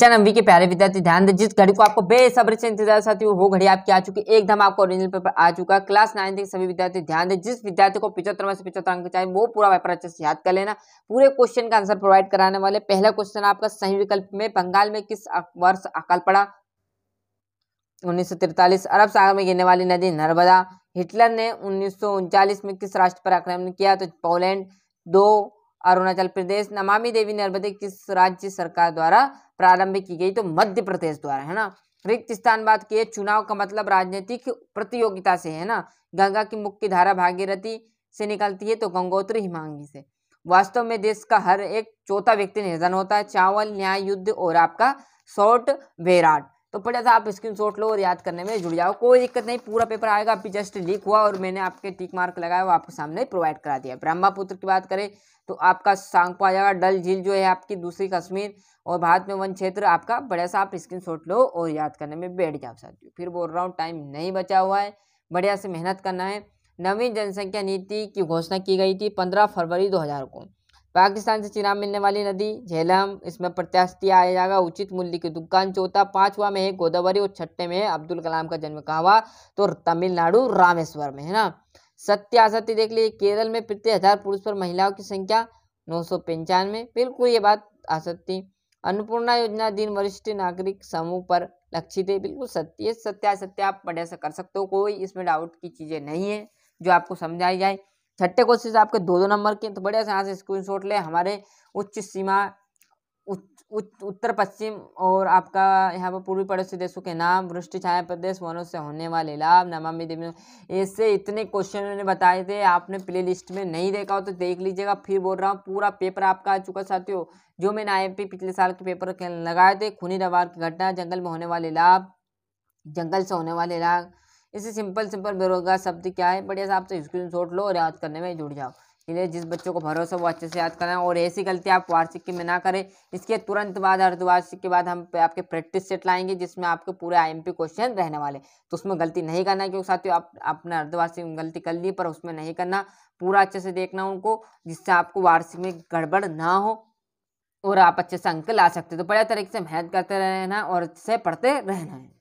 बच्चा नवी के प्यारे विद्यार्थी ध्यान दें जिस घड़ी को आपको बेसब्र से इंतजार साथी वो घड़ी आपकी आ चुकी है एकदम आपको ओरिजिनल पेपर आ चुका है क्लास नाइन के सभी विद्यार्थी ध्यान दें जिस विद्यार्थी को पिछहत्तर में से पिछहत्तर अंक चाहिए वो पूरा पेपर अच्छे से याद कर लेना पूरे क्वेश्चन का आंसर प्रोवाइड कराने वाले पहला क्वेश्चन आपका सही विकल्प में बंगाल में किस वर्ष अकाल पड़ा उन्नीस अरब सागर में गिरने वाली नदी नर्मदा हिटलर ने उन्नीस में किस राष्ट्र पर आक्रमण किया तो पोलैंड दो अरुणाचल प्रदेश नमामि देवी नर्मदे किस राज्य सरकार द्वारा प्रारंभ की गई तो मध्य प्रदेश द्वारा है ना रिक्त स्थान बात किए चुनाव का मतलब राजनीतिक प्रतियोगिता से है ना गंगा की मुख्य धारा भागीरथी से निकलती है तो गंगोत्री हिमांगी से वास्तव में देश का हर एक चौथा व्यक्ति निर्धन होता है चावल न्याय युद्ध और आपका शॉर्ट वेराट तो बढ़िया था आप स्क्रीन लो और याद करने में जुड़ जाओ कोई दिक्कत नहीं पूरा पेपर आएगा अभी जस्ट लीक हुआ और मैंने आपके टिक मार्क लगाया वो आपके सामने प्रोवाइड करा दिया ब्रह्मापुत्र की बात करें तो आपका सांगपो आ जाएगा डल झील जो है आपकी दूसरी कश्मीर और भारत में वन क्षेत्र आपका बढ़िया सा आप स्क्रीन लो और याद करने में बैठ जाओ साथियों फिर बोल रहा हूँ टाइम नहीं बचा हुआ है बढ़िया से मेहनत करना है नवीन जनसंख्या नीति की घोषणा की गई थी पंद्रह फरवरी दो को पाकिस्तान से चीनाब मिलने वाली नदी झेलम इसमें प्रत्याशी आया जाएगा उचित मूल्य की दुकान चौथा पांचवा में है गोदावरी और छठे में है अब्दुल कलाम का जन्म कहाँ हुआ तो तमिलनाडु रामेश्वर में है ना सत्य आसत्य देख लीजिए केरल में प्रति हजार पुरुष पर महिलाओं की संख्या नौ सौ पंचानवे बिल्कुल ये बात असत्य अन्नपूर्णा योजना दिन वरिष्ठ नागरिक समूह पर लक्षित है बिल्कुल सत्य सत्या सत्य आप बढ़िया से कर सकते हो कोई इसमें डाउट की चीज़ें नहीं है जो आपको समझाई जाए छठे क्वेश्चन आपके दो दो नंबर के तो बढ़िया से यहाँ से स्क्रीन शॉट ले हमारे उच्च सीमा उच्च उत, उत्तर पश्चिम और आपका यहाँ पर पूर्वी पड़ोसी देशों के नाम वृष्टि छाया प्रदेश वनों से होने वाले लाभ नमामि देवी ऐसे इतने क्वेश्चन उन्होंने बताए थे आपने प्ले लिस्ट में नहीं देखा हो तो देख लीजिएगा फिर बोल रहा हूँ पूरा पेपर आपका आ चुका साथियों जो मैंने आई पिछले साल के पेपर लगाए थे खूनी रवार की घटना जंगल में होने वाले लाभ जंगल से होने वाले लाभ इसे सिंपल सिंपल बेरोजगार शब्द क्या है बढ़िया से आप तो स्क्रीन लो और याद करने में जुड़ जाओ इसलिए जिस बच्चों को भरोसा वो अच्छे से याद करना है और ऐसी गलती आप वार्षिक की में ना करें इसके तुरंत बाद अर्धवार्षिक के बाद हम आपके प्रैक्टिस सेट लाएंगे जिसमें आपके पूरे आईएमपी क्वेश्चन रहने वाले तो उसमें गलती नहीं करना क्योंकि साथियों आप अपने अर्धवार्षिक में गलती कर ली पर उसमें नहीं करना पूरा अच्छे से देखना उनको जिससे आपको वार्षिक में गड़बड़ ना हो और आप अच्छे से अंक ला सकते तो बढ़िया तरीके से मेहनत करते रहना और अच्छे से पढ़ते रहना है